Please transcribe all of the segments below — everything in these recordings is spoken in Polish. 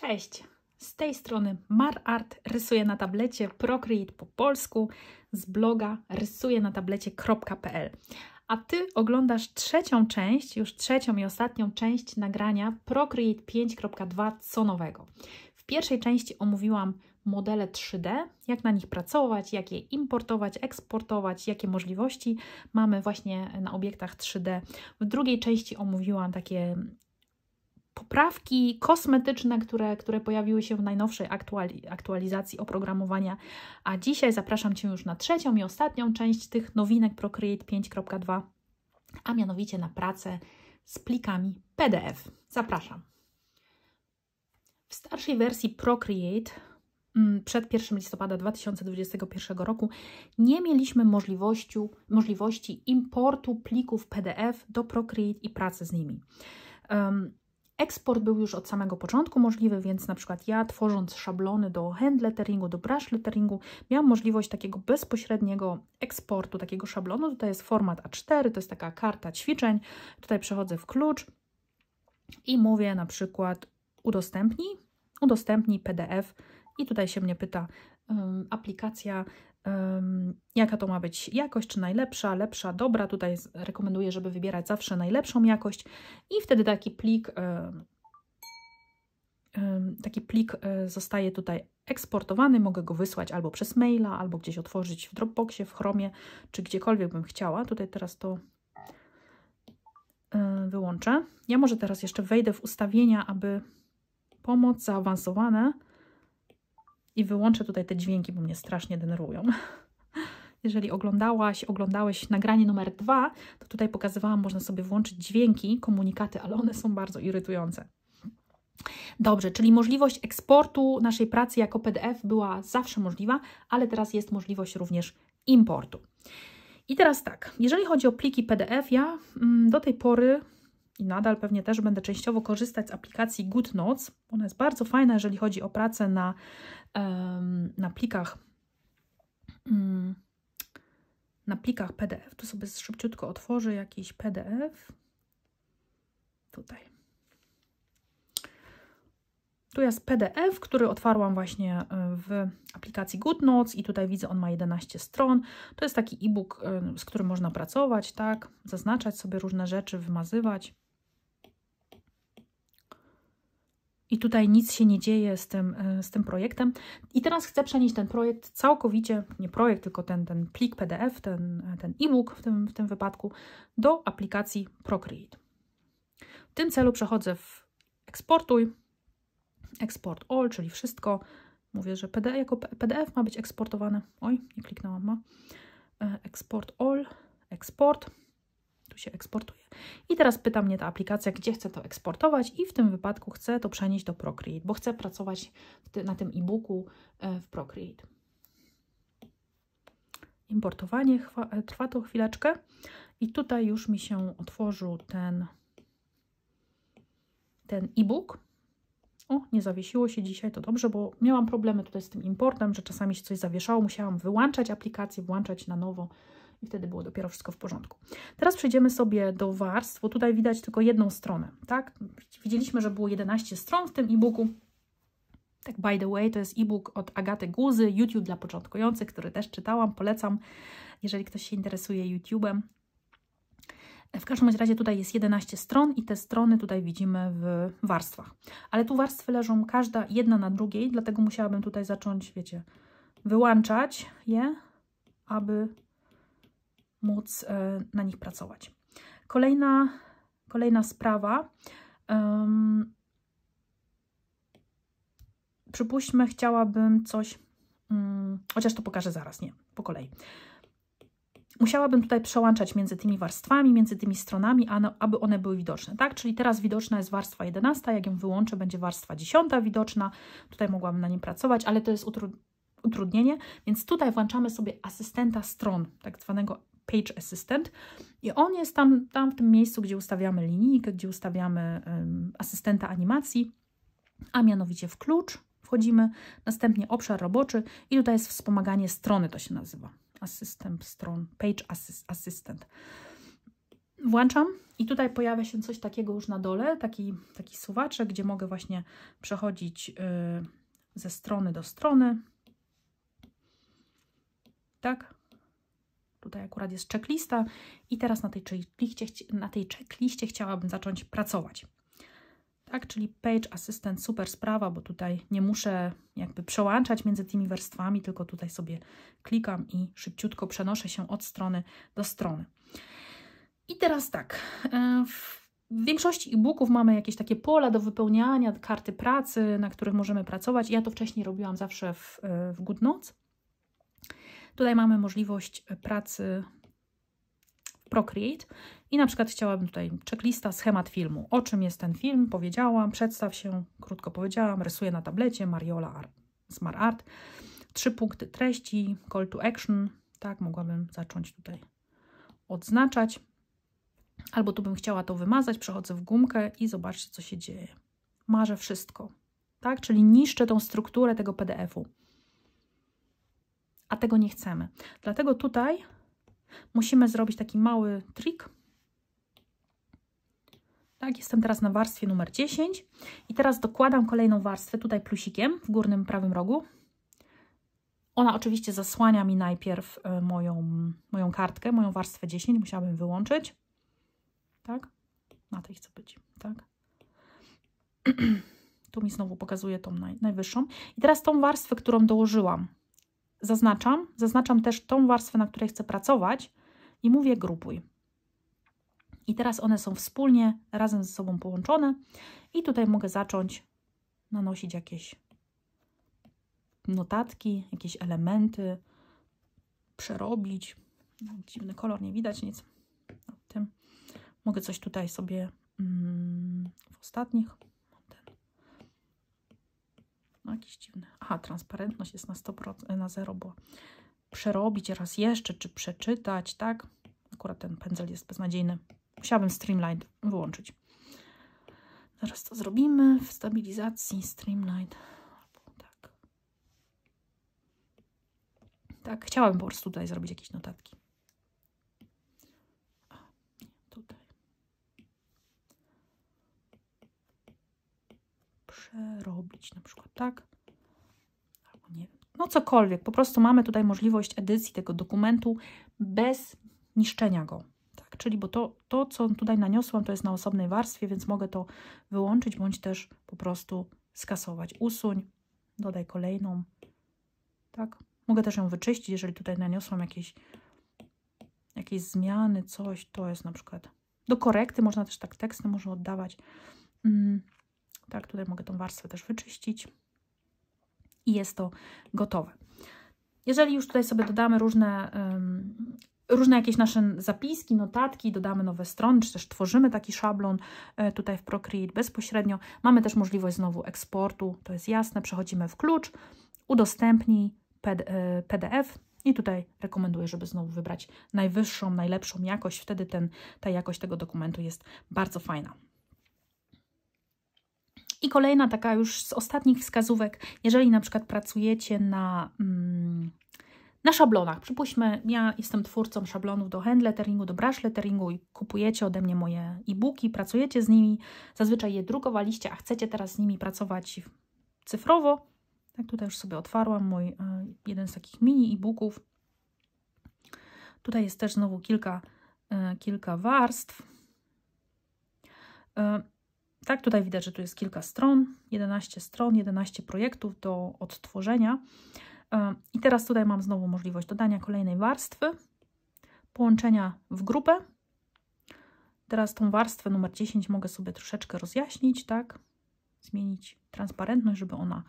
Cześć! Z tej strony MarArt rysuje na tablecie Procreate po polsku z bloga rysuje na tablecie.pl. A Ty oglądasz trzecią część, już trzecią i ostatnią część nagrania Procreate 5.2 co nowego. W pierwszej części omówiłam modele 3D, jak na nich pracować, jak je importować, eksportować, jakie możliwości mamy właśnie na obiektach 3D. W drugiej części omówiłam takie poprawki kosmetyczne, które, które pojawiły się w najnowszej aktuali aktualizacji oprogramowania. A dzisiaj zapraszam Cię już na trzecią i ostatnią część tych nowinek Procreate 5.2, a mianowicie na pracę z plikami PDF. Zapraszam. W starszej wersji Procreate mm, przed 1 listopada 2021 roku nie mieliśmy możliwości, możliwości importu plików PDF do Procreate i pracy z nimi. Eksport był już od samego początku możliwy, więc na przykład ja tworząc szablony do hand letteringu, do brush letteringu, miałam możliwość takiego bezpośredniego eksportu takiego szablonu. Tutaj jest format A4, to jest taka karta ćwiczeń. Tutaj przechodzę w klucz i mówię na przykład udostępnij, udostępnij PDF i tutaj się mnie pyta aplikacja jaka to ma być jakość, czy najlepsza, lepsza, dobra. Tutaj rekomenduję, żeby wybierać zawsze najlepszą jakość i wtedy taki plik, taki plik e, zostaje tutaj eksportowany. Mogę go wysłać albo przez maila, albo gdzieś otworzyć w Dropboxie, w Chromie, czy gdziekolwiek bym chciała. Tutaj teraz to e, wyłączę. Ja może teraz jeszcze wejdę w ustawienia, aby pomoc zaawansowane – i wyłączę tutaj te dźwięki, bo mnie strasznie denerwują. Jeżeli oglądałaś, oglądałeś nagranie numer dwa, to tutaj pokazywałam, można sobie włączyć dźwięki, komunikaty, ale one są bardzo irytujące. Dobrze, czyli możliwość eksportu naszej pracy jako PDF była zawsze możliwa, ale teraz jest możliwość również importu. I teraz tak, jeżeli chodzi o pliki PDF, ja mm, do tej pory i nadal pewnie też będę częściowo korzystać z aplikacji GoodNotes. Ona jest bardzo fajna, jeżeli chodzi o pracę na, na plikach mm, na plikach PDF. Tu sobie szybciutko otworzę jakiś PDF. Tutaj. Tu jest PDF, który otwarłam właśnie e, w aplikacji GoodNotes i tutaj widzę, on ma 11 stron. To jest taki e-book, e, z którym można pracować, tak, zaznaczać sobie różne rzeczy, wymazywać. i tutaj nic się nie dzieje z tym, e, z tym projektem. I teraz chcę przenieść ten projekt całkowicie, nie projekt, tylko ten, ten plik PDF, ten, ten e-book w tym, w tym wypadku, do aplikacji Procreate. W tym celu przechodzę w eksportuj, eksport all, czyli wszystko. Mówię, że PDF, jako PDF ma być eksportowane. Oj, nie kliknęłam, ma. E, eksport all, eksport tu się eksportuje. I teraz pyta mnie ta aplikacja, gdzie chcę to eksportować i w tym wypadku chcę to przenieść do Procreate, bo chcę pracować na tym e-booku e, w Procreate. Importowanie e, trwa to chwileczkę i tutaj już mi się otworzył ten, ten e-book. O, nie zawiesiło się dzisiaj, to dobrze, bo miałam problemy tutaj z tym importem, że czasami się coś zawieszało, musiałam wyłączać aplikację, włączać na nowo i wtedy było dopiero wszystko w porządku. Teraz przejdziemy sobie do warstw, bo tutaj widać tylko jedną stronę, tak? Widzieliśmy, że było 11 stron w tym e-booku. Tak by the way, to jest e-book od Agaty Guzy, YouTube dla początkujących, który też czytałam, polecam, jeżeli ktoś się interesuje YouTube'em. W każdym razie tutaj jest 11 stron i te strony tutaj widzimy w warstwach. Ale tu warstwy leżą każda jedna na drugiej, dlatego musiałabym tutaj zacząć, wiecie, wyłączać je, aby móc e, na nich pracować. Kolejna, kolejna sprawa. Um, przypuśćmy, chciałabym coś, um, chociaż to pokażę zaraz, nie, po kolei. Musiałabym tutaj przełączać między tymi warstwami, między tymi stronami, no, aby one były widoczne, tak? Czyli teraz widoczna jest warstwa 11, jak ją wyłączę, będzie warstwa 10 widoczna. Tutaj mogłabym na nim pracować, ale to jest utrudnienie utrudnienie, więc tutaj włączamy sobie asystenta stron, tak zwanego Page Assistant i on jest tam, tam w tym miejscu, gdzie ustawiamy linijkę, gdzie ustawiamy um, asystenta animacji, a mianowicie w klucz wchodzimy, następnie obszar roboczy i tutaj jest wspomaganie strony, to się nazywa. Asystent stron, Page assist, Assistant. Włączam i tutaj pojawia się coś takiego już na dole, taki, taki suwaczek, gdzie mogę właśnie przechodzić yy, ze strony do strony. Tak, Tutaj akurat jest checklista i teraz na tej checkliście, na tej checkliście chciałabym zacząć pracować. Tak, czyli Page Assistant, super sprawa, bo tutaj nie muszę jakby przełączać między tymi warstwami, tylko tutaj sobie klikam i szybciutko przenoszę się od strony do strony. I teraz tak, w większości e-booków mamy jakieś takie pola do wypełniania, karty pracy, na których możemy pracować. Ja to wcześniej robiłam zawsze w, e, w GoodNotes Tutaj mamy możliwość e, pracy w Procreate i na przykład chciałabym tutaj checklista, schemat filmu. O czym jest ten film? Powiedziałam, przedstaw się, krótko powiedziałam, rysuję na tablecie, Mariola Smart Art. Trzy punkty treści, call to action. Tak, mogłabym zacząć tutaj odznaczać. Albo tu bym chciała to wymazać, przechodzę w gumkę i zobaczcie, co się dzieje. Marzę wszystko, tak? Czyli niszczę tą strukturę tego PDF-u a tego nie chcemy. Dlatego tutaj musimy zrobić taki mały trik. Tak, jestem teraz na warstwie numer 10 i teraz dokładam kolejną warstwę tutaj plusikiem w górnym prawym rogu. Ona oczywiście zasłania mi najpierw y, moją, moją kartkę, moją warstwę 10, musiałabym wyłączyć. Tak? Na tej chcę być, tak? tu mi znowu pokazuje tą naj, najwyższą. I teraz tą warstwę, którą dołożyłam, zaznaczam, zaznaczam też tą warstwę, na której chcę pracować i mówię grupuj. I teraz one są wspólnie, razem ze sobą połączone i tutaj mogę zacząć nanosić jakieś notatki, jakieś elementy, przerobić. Dziwny kolor, nie widać nic. Tym. Mogę coś tutaj sobie mm, w ostatnich no, jakiś dziwny Aha, transparentność jest na 100%, na 0 bo Przerobić raz jeszcze, czy przeczytać, tak? Akurat ten pędzel jest beznadziejny. Musiałabym streamline wyłączyć. Zaraz to zrobimy w stabilizacji streamline tak. tak, chciałabym po prostu tutaj zrobić jakieś notatki. przerobić na przykład, tak? Albo nie No cokolwiek. Po prostu mamy tutaj możliwość edycji tego dokumentu bez niszczenia go. Tak? Czyli bo to, to, co tutaj naniosłam, to jest na osobnej warstwie, więc mogę to wyłączyć, bądź też po prostu skasować. Usuń, dodaj kolejną. Tak? Mogę też ją wyczyścić, jeżeli tutaj naniosłam jakieś, jakieś zmiany, coś. To jest na przykład... Do korekty można też tak teksty można oddawać. Mm tak, tutaj mogę tą warstwę też wyczyścić. I jest to gotowe. Jeżeli już tutaj sobie dodamy różne, um, różne jakieś nasze zapiski, notatki, dodamy nowe strony, czy też tworzymy taki szablon e, tutaj w Procreate bezpośrednio, mamy też możliwość znowu eksportu, to jest jasne, przechodzimy w klucz, udostępnij PDF e, i tutaj rekomenduję, żeby znowu wybrać najwyższą, najlepszą jakość, wtedy ten, ta jakość tego dokumentu jest bardzo fajna. I kolejna taka już z ostatnich wskazówek, jeżeli na przykład pracujecie na, mm, na szablonach, przypuśćmy, ja jestem twórcą szablonów do hand letteringu, do brush letteringu i kupujecie ode mnie moje e-booki, pracujecie z nimi, zazwyczaj je drukowaliście, a chcecie teraz z nimi pracować cyfrowo. Tak, tutaj już sobie otwarłam mój e, jeden z takich mini e-booków. Tutaj jest też znowu kilka, e, kilka warstw. E, tak, tutaj widać, że tu jest kilka stron, 11 stron, 11 projektów do odtworzenia. E, I teraz tutaj mam znowu możliwość dodania kolejnej warstwy, połączenia w grupę. Teraz tą warstwę numer 10 mogę sobie troszeczkę rozjaśnić, tak? Zmienić transparentność, żeby ona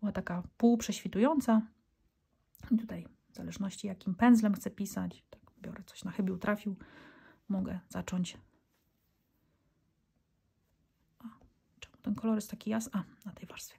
była taka półprześwitująca. I tutaj w zależności jakim pędzlem chcę pisać, tak biorę coś na chybił, trafił, mogę zacząć ten kolor jest taki jasny, a na tej warstwie.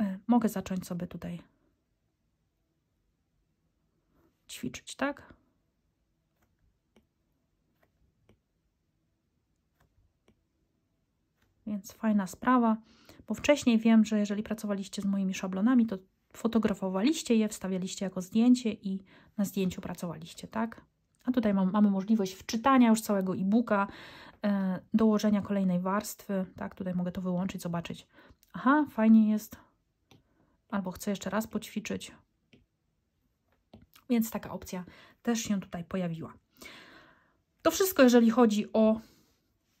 E, mogę zacząć sobie tutaj ćwiczyć, tak? Więc fajna sprawa, bo wcześniej wiem, że jeżeli pracowaliście z moimi szablonami, to fotografowaliście je, wstawialiście jako zdjęcie i na zdjęciu pracowaliście, tak? A tutaj mam, mamy możliwość wczytania już całego e-booka, e, dołożenia kolejnej warstwy. Tak, tutaj mogę to wyłączyć, zobaczyć. Aha, fajnie jest. Albo chcę jeszcze raz poćwiczyć. Więc taka opcja też się tutaj pojawiła. To wszystko, jeżeli chodzi o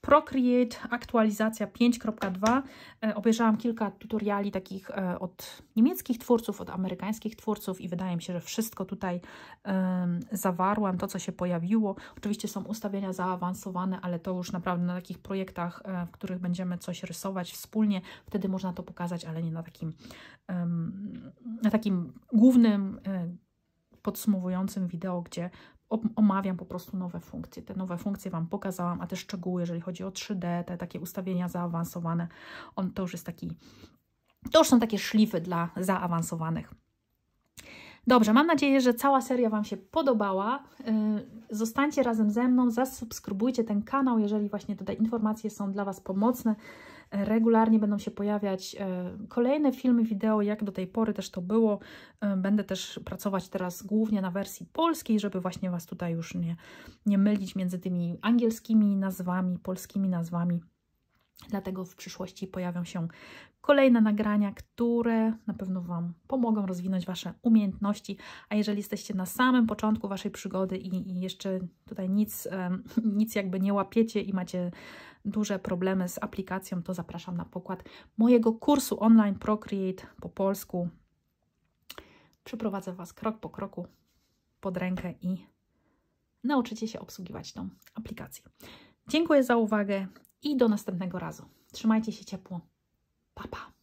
Procreate, aktualizacja 5.2. E, obejrzałam kilka tutoriali takich e, od niemieckich twórców, od amerykańskich twórców i wydaje mi się, że wszystko tutaj um, zawarłam, to co się pojawiło. Oczywiście są ustawienia zaawansowane, ale to już naprawdę na takich projektach, e, w których będziemy coś rysować wspólnie, wtedy można to pokazać, ale nie na takim, um, na takim głównym, um, podsumowującym wideo, gdzie omawiam po prostu nowe funkcje. Te nowe funkcje Wam pokazałam, a te szczegóły, jeżeli chodzi o 3D, te takie ustawienia zaawansowane, on to już jest taki, to już są takie szlify dla zaawansowanych. Dobrze, mam nadzieję, że cała seria Wam się podobała. Y, zostańcie razem ze mną, zasubskrybujcie ten kanał, jeżeli właśnie te informacje są dla Was pomocne. Regularnie będą się pojawiać e, kolejne filmy wideo, jak do tej pory też to było. E, będę też pracować teraz głównie na wersji polskiej, żeby właśnie Was tutaj już nie, nie mylić między tymi angielskimi nazwami, polskimi nazwami. Dlatego w przyszłości pojawią się kolejne nagrania, które na pewno Wam pomogą rozwinąć Wasze umiejętności. A jeżeli jesteście na samym początku Waszej przygody i, i jeszcze tutaj nic, um, nic jakby nie łapiecie i macie duże problemy z aplikacją, to zapraszam na pokład mojego kursu online Procreate po polsku. Przeprowadzę Was krok po kroku pod rękę i nauczycie się obsługiwać tą aplikację. Dziękuję za uwagę i do następnego razu. Trzymajcie się ciepło. Pa, pa.